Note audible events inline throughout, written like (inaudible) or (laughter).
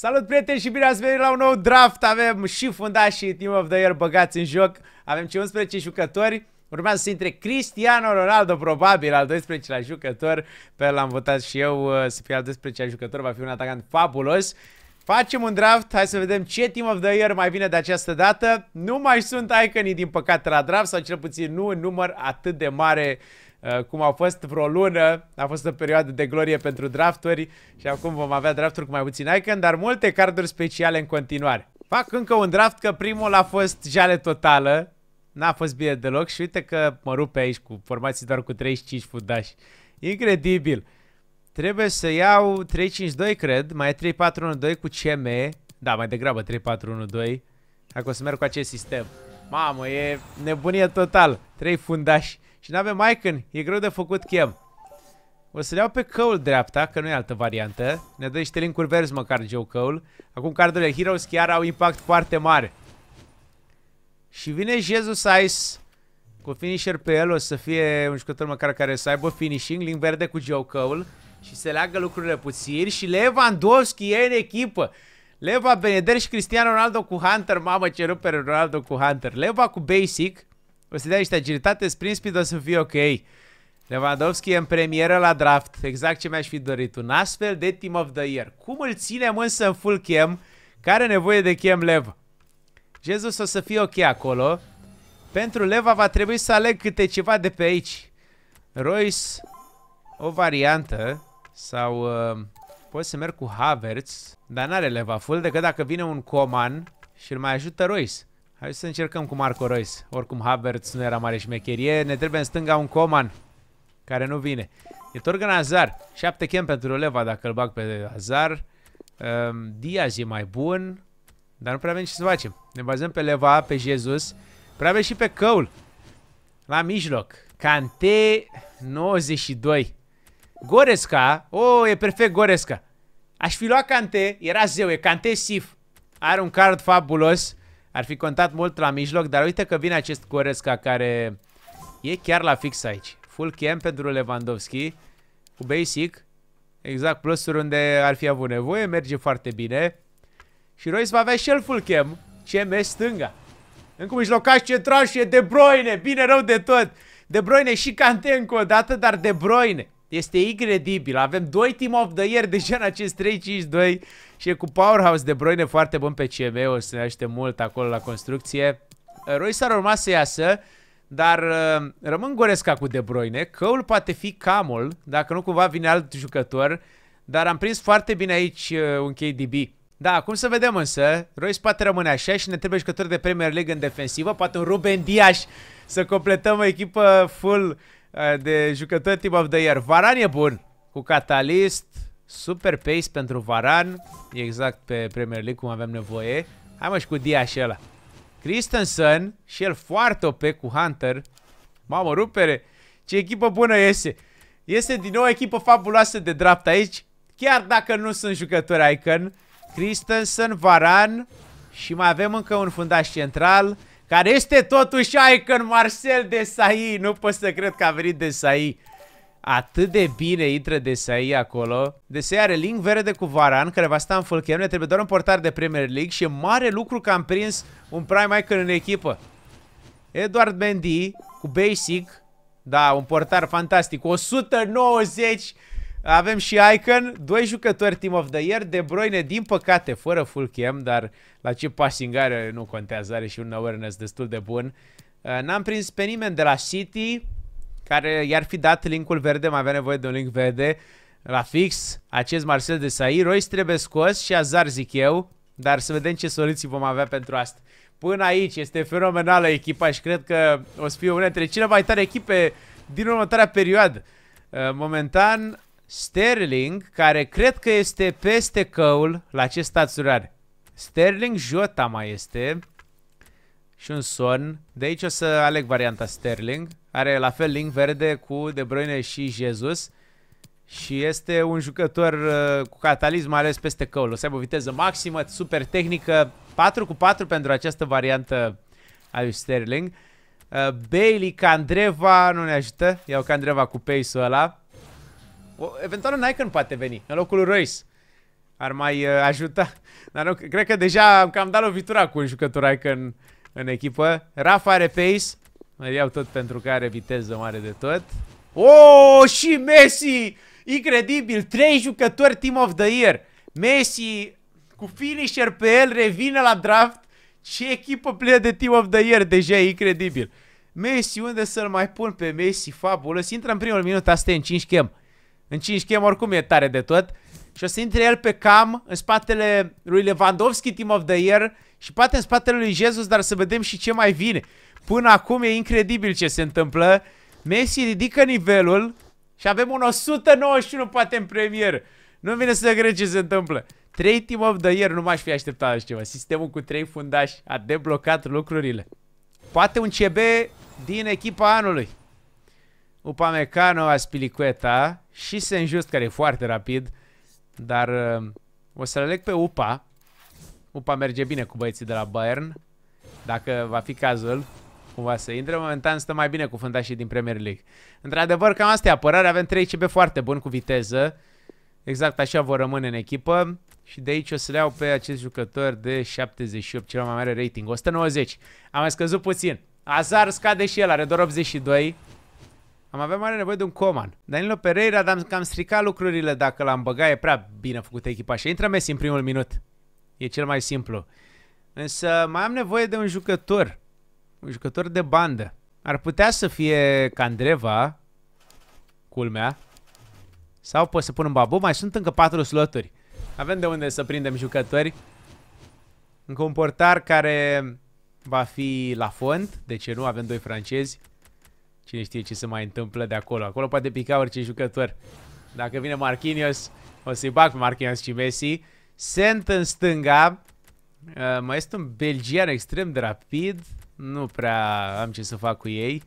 Salut prieteni și bine ați venit la un nou draft, avem și și Team of the Year băgați în joc, avem ce 11 jucători, urmează să intre Cristiano Ronaldo, probabil al 12-lea jucător, pe l-am votat și eu uh, să fie al 12-lea jucător, va fi un atacant fabulos. Facem un draft, hai să vedem ce Team of the Year mai vine de această dată. Nu mai sunt iconii din păcate la draft sau cel puțin nu în număr atât de mare uh, Uh, cum a fost vreo lună, a fost o perioadă de glorie pentru drafturi și acum vom avea drafturi cu mai puțin icon, dar multe carduri speciale în continuare. Fac încă un draft că primul a fost jale totală, n-a fost bine deloc și uite că mă rupe aici cu formații doar cu 35 fundași. Incredibil! Trebuie să iau 3-5-2, cred, mai e 3-4-1-2 cu CM, da, mai degrabă 3-4-1-2, dacă o să merg cu acest sistem. Mamă, e nebunie total, 3 fundași. Și n-avem Icon, e greu de făcut chem. O să le iau pe căul dreapta, că nu e altă variantă. Ne dă niște link-uri verzi măcar Joe Căul Acum cardurile Heroes chiar au impact foarte mare. Și vine Jesus Ice cu finisher pe el. O să fie un jucător măcar care să aibă finishing, link verde cu Joe Căul Și se leagă lucrurile puțin și Lewandowski e în echipă. Leva Beneder și Cristiano Ronaldo cu Hunter, mamă ce rupere Ronaldo cu Hunter. Leva cu Basic, o să dea niște agilitate, sprint speed o să fie ok. Lewandowski e în premieră la draft, exact ce mi-aș fi dorit, un astfel de team of the year. Cum îl ținem însă în full chem, care are nevoie de chem lev? Jesus o să fie ok acolo. Pentru leva va trebui să aleg câte ceva de pe aici. Royce, o variantă, sau uh, pot să merg cu Havertz, dar n-are leva full decât dacă vine un coman și îl mai ajută Royce. Hai să încercăm cu Marco Reus. Oricum Havertz nu era mare șmecherie. Ne trebuie în stânga un Coman, care nu vine. E Torgan Azar. 7 chem pentru Leva dacă îl bag pe Azar. Um, ehm, Diaz e mai bun, dar nu prea avem ce să facem. Ne bazăm pe Leva, pe Jesus, prea avem și pe Căul. La mijloc. Cante 92. Goresca. Oh, e perfect Goresca. Aș fi luat Cante, era zeu, e Cante Sif. Are un card fabulos. Ar fi contat mult la mijloc, dar uite că vine acest Coresca care e chiar la fix aici. Full cam pentru Lewandowski, cu basic, exact plusuri unde ar fi avut nevoie, merge foarte bine. Și Royce va avea și el full cam, CM stânga. Încă mijlocaș central și e De Bruyne, bine rău de tot. De Bruyne și Kanté încă o dată, dar De Bruyne. Este incredibil. Avem doi team of the year deja în acest 3-5-2. Și e cu Powerhouse de Broine foarte bun pe CM, o să ne ajute mult acolo la construcție. Uh, Royce ar urma să iasă, dar uh, rămân Goresca cu De Bruyne. Căul poate fi Camul, dacă nu cumva vine alt jucător, dar am prins foarte bine aici uh, un KDB. Da, acum să vedem însă, Royce poate rămâne așa și ne trebuie jucător de Premier League în defensivă, poate un Ruben Dias să completăm o echipă full de jucători Team of the Year. Varan e bun cu Catalist, Super pace pentru Varan. E exact pe Premier League cum avem nevoie. Hai mă și cu dia și ăla. Christensen și el foarte OP cu Hunter. Mamă, rupere! Ce echipă bună iese! Este din nou o echipă fabuloasă de draft aici. Chiar dacă nu sunt jucători Icon. Christensen, Varan și mai avem încă un fundaș central care este totuși Icon Marcel Desai. Nu pot să cred că a venit Desai. Atât de bine intră Desai acolo. Desai are link verde cu Varan, care va sta în full Ne trebuie doar un portar de Premier League și e mare lucru că am prins un Prime Icon în echipă. Eduard Mendy cu Basic. Da, un portar fantastic. 190! Avem și Icon, doi jucători Team of the Year, De Bruyne, din păcate, fără full cam, dar la ce passing are nu contează, are și un awareness destul de bun. Uh, n-am prins pe nimeni de la City, care i-ar fi dat linkul verde, mai avea nevoie de un link verde, la fix, acest Marcel de Sai, Royce trebuie scos și Azar zic eu, dar să vedem ce soluții vom avea pentru asta. Până aici este fenomenală echipa și cred că o să fie una dintre cele mai tare echipe din următoarea perioadă. Uh, momentan, Sterling, care cred că este peste căul la acest stațurare. Sterling Jota mai este și un son. De aici o să aleg varianta Sterling. Are la fel link verde cu De Bruyne și Jesus. Și este un jucător uh, cu catalism ales peste căul. O să aibă viteză maximă, super tehnică. 4 cu 4 pentru această variantă a lui Sterling. Uh, Bailey, Candreva, nu ne ajută. Iau Candreva cu pace-ul ăla. O, eventual un Icon poate veni, în locul lui Royce. Ar mai uh, ajuta. (laughs) Dar nu, cred că deja am cam dat lovitura cu un jucător Icon în echipă. Rafa are pace. Mă iau tot pentru că are viteză mare de tot. Oh, și Messi! Incredibil, trei jucători Team of the Year. Messi cu finisher pe el revine la draft. Ce echipă plină de Team of the Year, deja e incredibil. Messi, unde să-l mai pun pe Messi? Fabulos, intră în primul minut, asta e în 5 chem. În 5 chem oricum e tare de tot. Și o să intre el pe cam în spatele lui Lewandowski Team of the Year și poate în spatele lui Jesus, dar să vedem și ce mai vine. Până acum e incredibil ce se întâmplă. Messi ridică nivelul și avem un 191 poate în premier. Nu vine să cred ce se întâmplă. 3 team of the year, nu m-aș fi așteptat așa ceva. Sistemul cu 3 fundași a deblocat lucrurile. Poate un CB din echipa anului. Upamecano, Aspilicueta și Senjust, care e foarte rapid. Dar uh, o să aleg pe Upa. Upa merge bine cu băieții de la Bayern. Dacă va fi cazul cumva să intre. Momentan stă mai bine cu fundașii din Premier League. Într-adevăr, cam asta e apărare. Avem 3 CB foarte bun cu viteză. Exact așa vor rămâne în echipă. Și de aici o să le iau pe acest jucător de 78, cel mai mare rating. 190. Am mai scăzut puțin. Azar scade și el, are doar 82. Am avea mare nevoie de un coman. Danilo Pereira, dar am cam stricat lucrurile dacă l-am băgat. E prea bine făcută echipa și intră Messi în primul minut. E cel mai simplu. Însă mai am nevoie de un jucător. Un jucător de bandă. Ar putea să fie Candreva, culmea, sau pot să punem Babu. Mai sunt încă patru sloturi. Avem de unde să prindem jucători. Încă un portar care va fi la fond. De ce nu? Avem doi francezi. Cine știe ce se mai întâmplă de acolo. Acolo poate pica orice jucător. Dacă vine Marquinhos, o să-i bag pe Marquinhos și Messi. Sent în stânga. Uh, mai este un belgian extrem de rapid. Nu prea am ce să fac cu ei.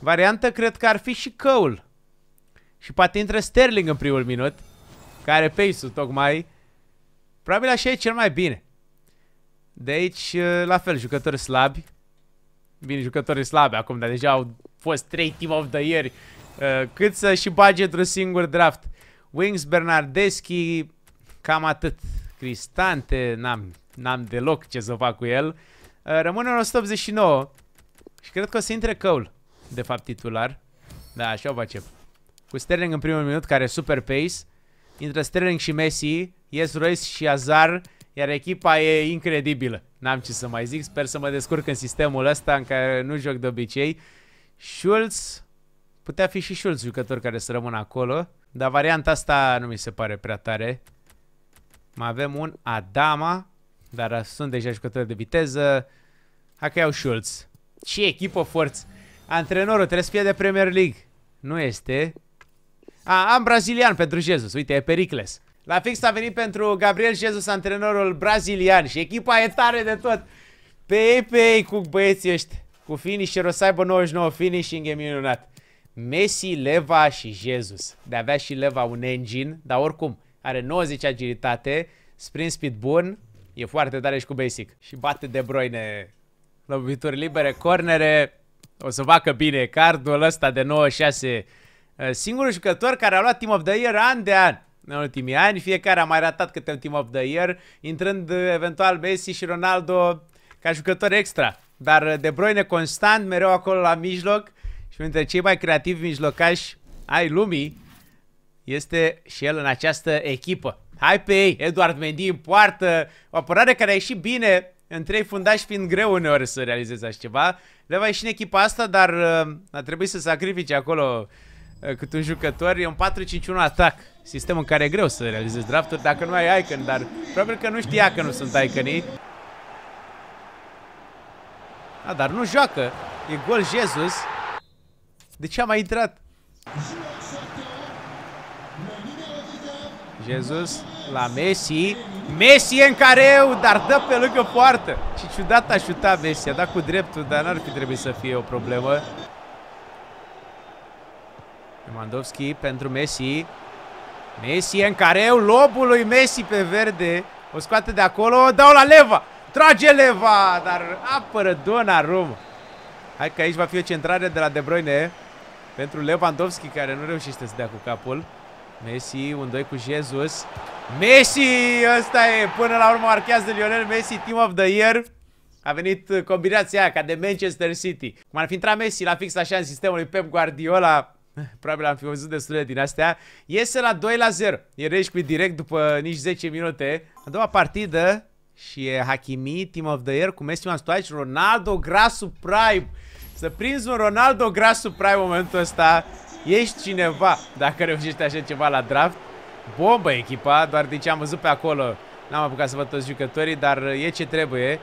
Variantă cred că ar fi și căul Și poate intră Sterling în primul minut. Care pace-ul tocmai. Probabil așa e cel mai bine. De aici, uh, la fel, jucători slabi. Bine, jucători slabi acum, dar deja au fost 3 team of the year. Uh, cât să și bage într-un singur draft. Wings, Bernardeschi, cam atât. Cristante, n-am deloc ce să fac cu el. Uh, Rămâne 189. Și cred că o să intre căul de fapt, titular. Da, așa o facem. Cu Sterling în primul minut, care e super pace. Intră Sterling și Messi, ies Royce și Azar, iar echipa e incredibilă. N-am ce să mai zic, sper să mă descurc în sistemul ăsta în care nu joc de obicei. Schulz, putea fi și Schulz jucător care să rămână acolo, dar varianta asta nu mi se pare prea tare. Mai avem un Adama, dar sunt deja jucători de viteză. Hai că iau Schultz. Ce echipă forță. Antrenorul trebuie să fie de Premier League. Nu este. A, am brazilian pentru Jesus. Uite, e Pericles. La fix a venit pentru Gabriel Jesus, antrenorul brazilian. Și echipa e tare de tot. Pe ei, pe ei cu băieții ăștia. Cu finisher o să aibă 99 finishing, e minunat. Messi, Leva și Jesus. De avea și Leva un engine, dar oricum are 90 agilitate, sprint speed bun, E foarte tare și cu basic. Și bate De broine Lăbituri libere, cornere. O să facă bine cardul ăsta de 96 eh, Singurul jucător care a luat Team of the Year an de an în ultimii ani. Fiecare a mai ratat câte un Team of the Year, intrând eh, eventual Messi și Ronaldo ca jucător extra. Dar eh, De Bruyne constant, mereu acolo la mijloc și între cei mai creativi mijlocași ai lumii este și el în această echipă. Hai pe ei, Eduard Mendy în poartă, o apărare care a ieșit bine, în trei fundași fiind greu uneori să realizezi așa ceva. Le va ieși în echipa asta, dar uh, a trebuit să sacrifice acolo uh, cât un jucător. E un 4-5-1 atac, sistem în care e greu să realizezi drafturi dacă nu ai Icon, dar probabil că nu știa că nu sunt -ii. A, dar nu joacă, e gol Jesus. De ce a mai intrat? Jesus la Messi. Messi în careu, dar dă pe lângă poartă. Și ciudat a șutat Messi, a dat cu dreptul, dar n-ar fi trebuit să fie o problemă. Lewandowski pentru Messi. Messi în careu, lobul lui Messi pe verde. O scoate de acolo, o dau la Leva. Trage Leva, dar apără Donnarumma. Hai că aici va fi o centrare de la De Bruyne pentru Lewandowski, care nu reușește să dea cu capul. Messi, un 2 cu Jesus. Messi! Ăsta e! Până la urmă marchează Lionel Messi, Team of the Year. A venit uh, combinația aia, ca de Manchester City. Cum ar fi intrat Messi la fix așa în sistemul lui Pep Guardiola, (laughs) probabil am fi văzut de din astea, iese la 2 la 0. E Rashford direct după nici 10 minute. A doua partidă și e Hakimi, Team of the Year, cu Messi un stoaici, Ronaldo Grasu Prime. Să prinzi un Ronaldo Grasu Prime în momentul ăsta. Ești cineva dacă reușești așa ceva la draft. Bombă echipa, doar de ce am văzut pe acolo N-am apucat să văd toți jucătorii, dar e ce trebuie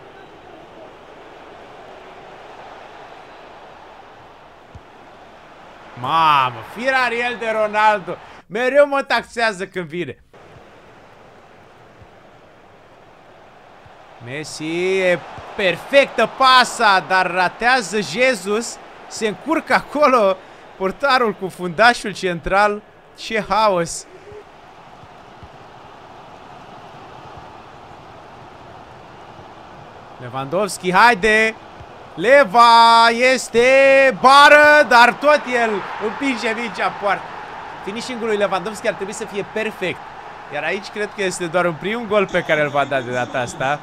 Mamă, firariel de Ronaldo Mereu mă taxează când vine Messi e perfectă pasa, dar ratează Jesus Se încurcă acolo Portarul cu fundașul central. Ce haos! Lewandowski, haide! Leva este bară, dar tot el împinge mingea poartă. Finishing-ul lui Lewandowski ar trebui să fie perfect. Iar aici cred că este doar un prim gol pe care îl va da de data asta.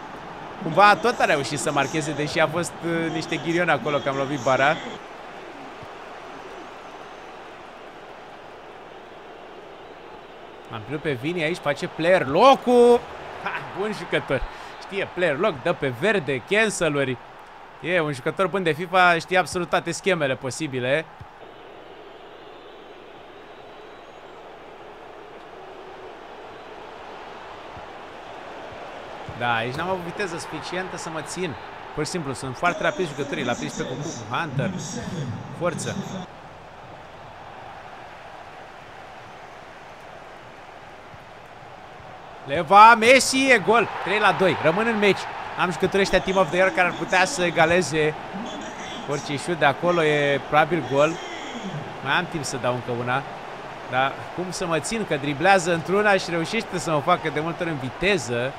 Cumva tot a reușit să marcheze, deși a fost uh, niște ghirion acolo că am lovit bara. Ampliu pe Vini aici, face player locul. Ha, bun jucător. Știe player loc, dă pe verde, cancel-uri. E un jucător bun de FIFA, știe absolut toate schemele posibile. Da, aici n-am avut viteză suficientă să mă țin. Pur și simplu, sunt foarte rapizi jucătorii la pe cu Hunter. Forță. Leva Messi, e gol. 3 la 2. Rămân în meci. Am jucători ăștia Team of the Year care ar putea să egaleze orice șut de acolo. E probabil gol. Mai am timp să dau încă una. Dar cum să mă țin? Că driblează într-una și reușește să mă facă de multe ori în viteză.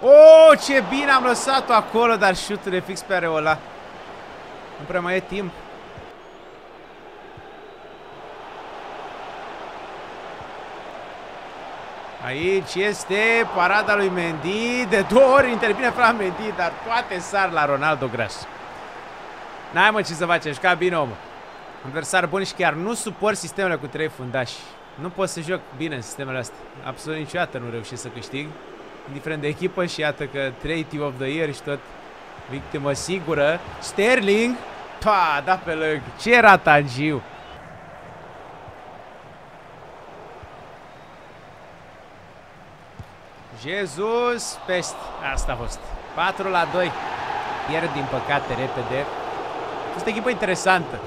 Oh, ce bine am lăsat-o acolo, dar șutul e fix pe areola. Nu prea mai e timp. Aici este parada lui Mendy. De două ori intervine Fran Mendy, dar toate sar la Ronaldo Gras. N-ai mă ce să faci, ești ca bine om. Adversar bun și chiar nu supor sistemele cu trei fundași. Nu pot să joc bine în sistemele astea. Absolut niciodată nu reușesc să câștig. Indiferent de echipă și iată că 3 team of the year și tot victimă sigură. Sterling! Pa, da pe lâng. Ce era tangiu! Jesus, peste. Asta a fost. 4 la 2. Pierd din păcate repede. Este echipă interesantă.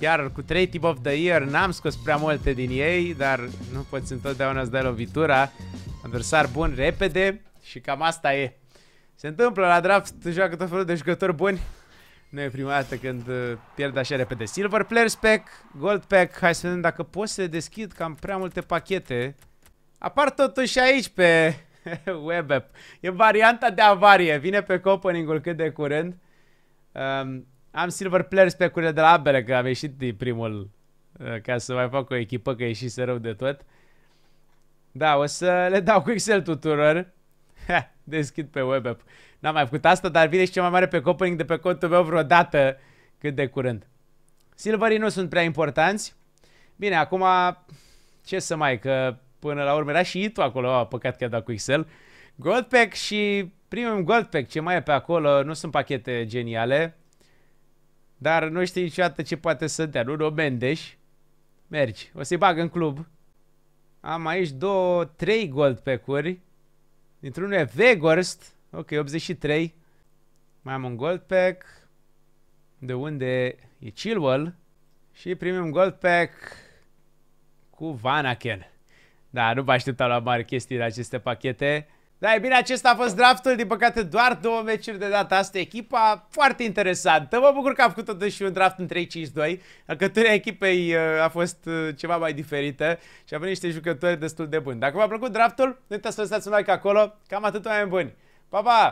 Chiar cu 3 tip of the Year n-am scos prea multe din ei, dar nu poți întotdeauna să dai lovitura. Adversar bun repede și cam asta e. Se întâmplă la draft, joacă tot felul de jucători buni. Nu e prima dată când uh, pierd așa repede. Silver Players Pack, Gold Pack, hai să vedem dacă pot să deschid, cam prea multe pachete. Apar totuși aici pe (laughs) app. E varianta de avarie. Vine pe Copeningul cât de curând. Um, am silver players pe curile de la Abele, că am ieșit din primul uh, ca să mai fac o echipă, că să rău de tot. Da, o să le dau cu Excel tuturor. (laughs) deschid pe web app. N-am mai făcut asta, dar vine și cea mai mare pe Copenhagen de pe contul meu vreodată cât de curând. Silverii nu sunt prea importanți. Bine, acum ce să mai, că până la urmă. Era și Itu acolo, a, păcat că a dat cu Excel. pack și primim pack, Ce mai e pe acolo? Nu sunt pachete geniale. Dar nu știi niciodată ce poate să dea. Nu, Robendeș. Mergi. O să-i bag în club. Am aici două, trei pack uri Dintr-unul e Vegorst. Ok, 83. Mai am un gold pack, De unde e Chilwell. Și primim gold pack cu Vanaken. Da, nu mă așteptam la mari chestii în aceste pachete. Da, e bine, acesta a fost draftul, din păcate doar două meciuri de data asta, echipa foarte interesantă. Mă bucur că am făcut totuși un draft în 3-5-2, alcătuirea echipei uh, a fost uh, ceva mai diferită și a venit niște jucători destul de buni. Dacă v-a plăcut draftul, nu uitați să lăsați un like acolo, cam atât oameni buni. Pa, pa!